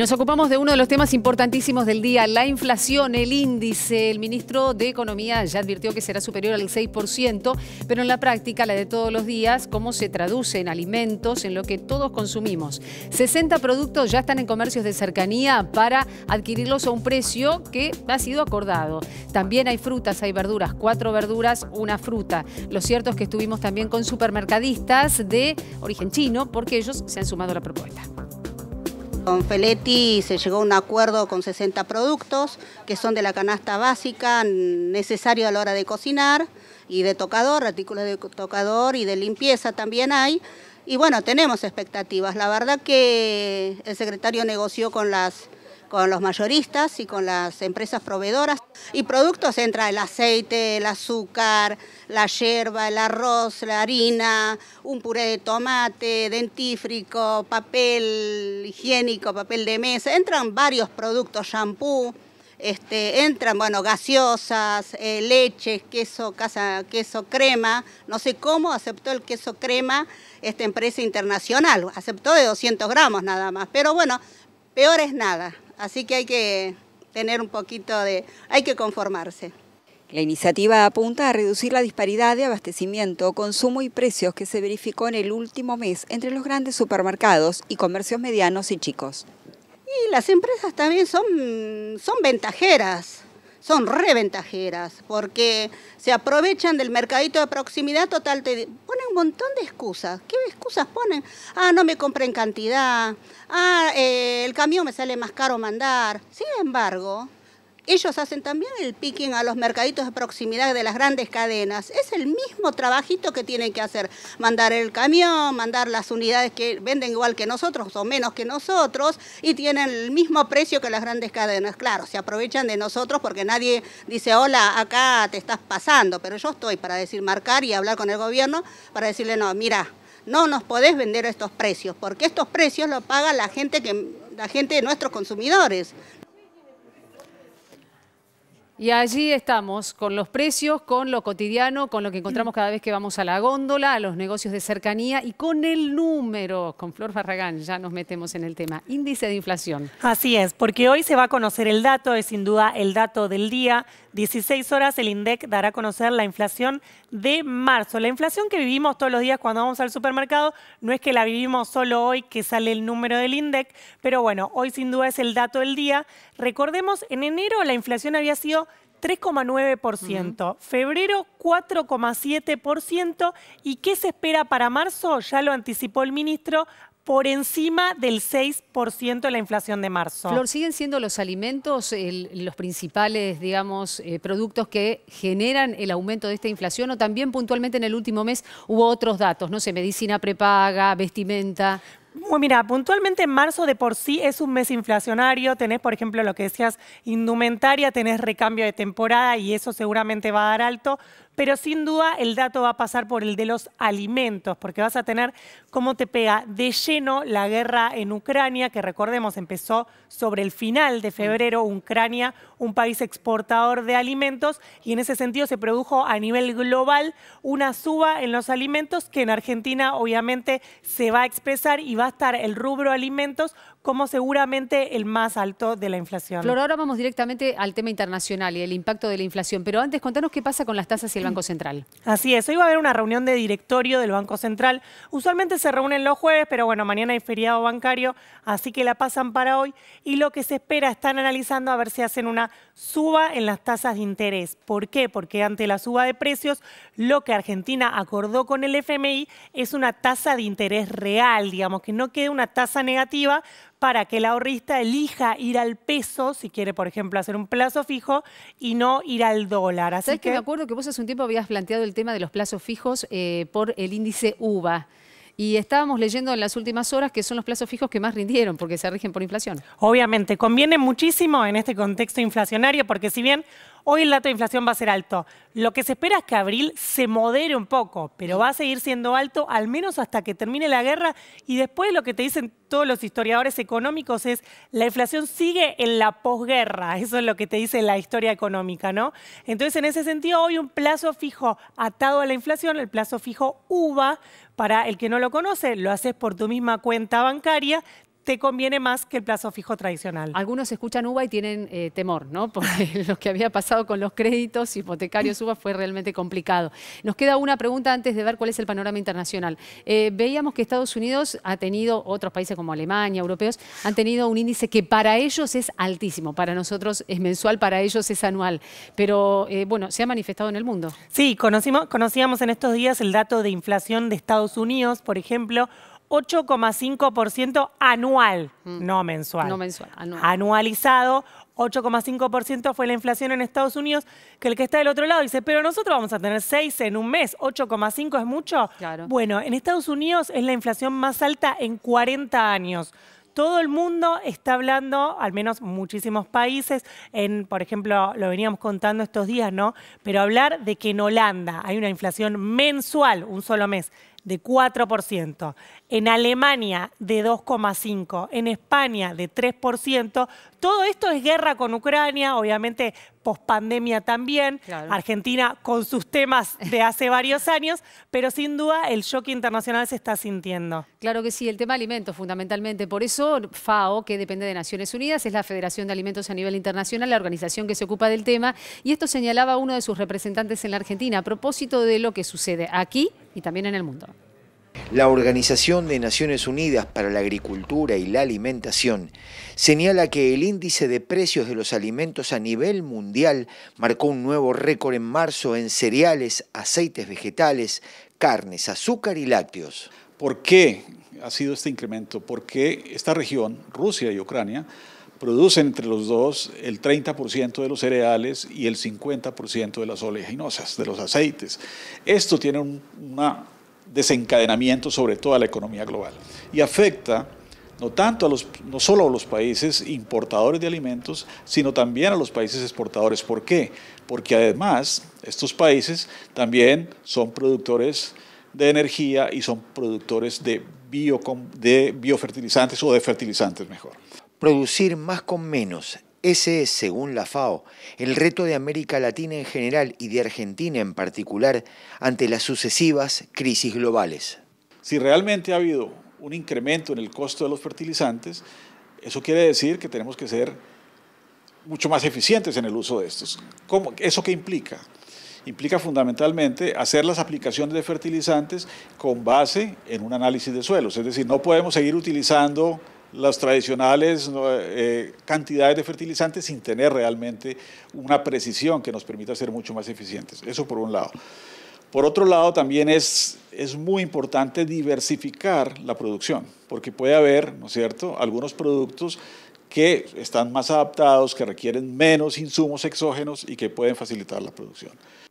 Nos ocupamos de uno de los temas importantísimos del día, la inflación, el índice. El ministro de Economía ya advirtió que será superior al 6%, pero en la práctica, la de todos los días, cómo se traduce en alimentos, en lo que todos consumimos. 60 productos ya están en comercios de cercanía para adquirirlos a un precio que ha sido acordado. También hay frutas, hay verduras, cuatro verduras, una fruta. Lo cierto es que estuvimos también con supermercadistas de origen chino porque ellos se han sumado a la propuesta. Con Feletti se llegó a un acuerdo con 60 productos que son de la canasta básica, necesario a la hora de cocinar y de tocador, artículos de tocador y de limpieza también hay. Y bueno, tenemos expectativas. La verdad que el secretario negoció con las con los mayoristas y con las empresas proveedoras. Y productos entran, el aceite, el azúcar, la yerba, el arroz, la harina, un puré de tomate, dentífrico, papel higiénico, papel de mesa. Entran varios productos, shampoo. Este, entran, bueno, gaseosas, eh, leches, queso, casa, queso crema, no sé cómo aceptó el queso crema esta empresa internacional, aceptó de 200 gramos nada más, pero bueno, peor es nada. Así que hay que tener un poquito de... hay que conformarse. La iniciativa apunta a reducir la disparidad de abastecimiento, consumo y precios que se verificó en el último mes entre los grandes supermercados y comercios medianos y chicos. Y las empresas también son, son ventajeras, son reventajeras, porque se aprovechan del mercadito de proximidad total montón de excusas. ¿Qué excusas ponen? Ah, no me compré en cantidad. Ah, eh, el camión me sale más caro mandar. Sin embargo, ellos hacen también el picking a los mercaditos de proximidad de las grandes cadenas. Es el mismo trabajito que tienen que hacer. Mandar el camión, mandar las unidades que venden igual que nosotros o menos que nosotros y tienen el mismo precio que las grandes cadenas. Claro, se aprovechan de nosotros porque nadie dice, hola, acá te estás pasando, pero yo estoy para decir, marcar y hablar con el gobierno para decirle, no, mira, no nos podés vender estos precios, porque estos precios los paga la gente que la gente de nuestros consumidores, y allí estamos, con los precios, con lo cotidiano, con lo que encontramos cada vez que vamos a la góndola, a los negocios de cercanía y con el número. Con Flor Farragán ya nos metemos en el tema. Índice de inflación. Así es, porque hoy se va a conocer el dato, es sin duda el dato del día. 16 horas el INDEC dará a conocer la inflación de marzo. La inflación que vivimos todos los días cuando vamos al supermercado no es que la vivimos solo hoy que sale el número del INDEC, pero bueno, hoy sin duda es el dato del día. Recordemos, en enero la inflación había sido 3,9%, febrero 4,7% y qué se espera para marzo, ya lo anticipó el ministro, por encima del 6% de la inflación de marzo. Flor, siguen siendo los alimentos los principales, digamos, eh, productos que generan el aumento de esta inflación o también puntualmente en el último mes hubo otros datos, no sé, medicina prepaga, vestimenta. Bueno, mira, puntualmente en marzo de por sí es un mes inflacionario, tenés por ejemplo lo que decías, indumentaria, tenés recambio de temporada y eso seguramente va a dar alto, pero sin duda el dato va a pasar por el de los alimentos, porque vas a tener cómo te pega de lleno la guerra en Ucrania, que recordemos empezó sobre el final de febrero, Ucrania, un país exportador de alimentos, y en ese sentido se produjo a nivel global una suba en los alimentos que en Argentina obviamente se va a expresar y va a estar el rubro alimentos como seguramente el más alto de la inflación. Flor, ahora vamos directamente al tema internacional y el impacto de la inflación, pero antes contanos qué pasa con las tasas y el Banco Central. Así es, hoy va a haber una reunión de directorio del Banco Central. Usualmente se reúnen los jueves, pero bueno, mañana hay feriado bancario, así que la pasan para hoy y lo que se espera, están analizando a ver si hacen una suba en las tasas de interés. ¿Por qué? Porque ante la suba de precios, lo que Argentina acordó con el FMI es una tasa de interés real, digamos, que no quede una tasa negativa, para que el ahorrista elija ir al peso, si quiere, por ejemplo, hacer un plazo fijo, y no ir al dólar. Así que... me acuerdo que vos hace un tiempo habías planteado el tema de los plazos fijos eh, por el índice UVA. Y estábamos leyendo en las últimas horas que son los plazos fijos que más rindieron porque se rigen por inflación. Obviamente, conviene muchísimo en este contexto inflacionario porque si bien Hoy el dato de inflación va a ser alto. Lo que se espera es que abril se modere un poco, pero va a seguir siendo alto al menos hasta que termine la guerra y después lo que te dicen todos los historiadores económicos es la inflación sigue en la posguerra, eso es lo que te dice la historia económica, ¿no? Entonces, en ese sentido, hoy un plazo fijo atado a la inflación, el plazo fijo UVA, para el que no lo conoce, lo haces por tu misma cuenta bancaria, te conviene más que el plazo fijo tradicional. Algunos escuchan UBA y tienen eh, temor, ¿no? Porque lo que había pasado con los créditos hipotecarios UBA fue realmente complicado. Nos queda una pregunta antes de ver cuál es el panorama internacional. Eh, veíamos que Estados Unidos ha tenido, otros países como Alemania, europeos, han tenido un índice que para ellos es altísimo, para nosotros es mensual, para ellos es anual. Pero eh, bueno, se ha manifestado en el mundo. Sí, conocimos, conocíamos en estos días el dato de inflación de Estados Unidos, por ejemplo, 8,5% anual, mm. no mensual. No mensual, Anualizado, 8,5% fue la inflación en Estados Unidos, que el que está del otro lado dice, pero nosotros vamos a tener 6 en un mes, 8,5 es mucho. Claro. Bueno, en Estados Unidos es la inflación más alta en 40 años. Todo el mundo está hablando, al menos muchísimos países, en, por ejemplo, lo veníamos contando estos días, ¿no? Pero hablar de que en Holanda hay una inflación mensual, un solo mes, de 4%, en Alemania de 2,5%, en España de 3%. Todo esto es guerra con Ucrania, obviamente pospandemia también, Argentina con sus temas de hace varios años, pero sin duda el shock internacional se está sintiendo. Claro que sí, el tema alimentos fundamentalmente. Por eso FAO, que depende de Naciones Unidas, es la Federación de Alimentos a nivel internacional, la organización que se ocupa del tema, y esto señalaba uno de sus representantes en la Argentina a propósito de lo que sucede aquí y también en el mundo. La Organización de Naciones Unidas para la Agricultura y la Alimentación señala que el índice de precios de los alimentos a nivel mundial marcó un nuevo récord en marzo en cereales, aceites vegetales, carnes, azúcar y lácteos. ¿Por qué ha sido este incremento? Porque esta región, Rusia y Ucrania, producen entre los dos el 30% de los cereales y el 50% de las oleaginosas, de los aceites. Esto tiene un desencadenamiento sobre toda la economía global y afecta no, tanto a los, no solo a los países importadores de alimentos, sino también a los países exportadores. ¿Por qué? Porque además estos países también son productores de energía y son productores de, bio, de biofertilizantes o de fertilizantes mejor. Producir más con menos. Ese es, según la FAO, el reto de América Latina en general y de Argentina en particular ante las sucesivas crisis globales. Si realmente ha habido un incremento en el costo de los fertilizantes, eso quiere decir que tenemos que ser mucho más eficientes en el uso de estos. ¿Eso qué implica? Implica fundamentalmente hacer las aplicaciones de fertilizantes con base en un análisis de suelos, es decir, no podemos seguir utilizando las tradicionales eh, eh, cantidades de fertilizantes sin tener realmente una precisión que nos permita ser mucho más eficientes. Eso por un lado. Por otro lado, también es, es muy importante diversificar la producción, porque puede haber, ¿no es cierto?, algunos productos que están más adaptados, que requieren menos insumos exógenos y que pueden facilitar la producción.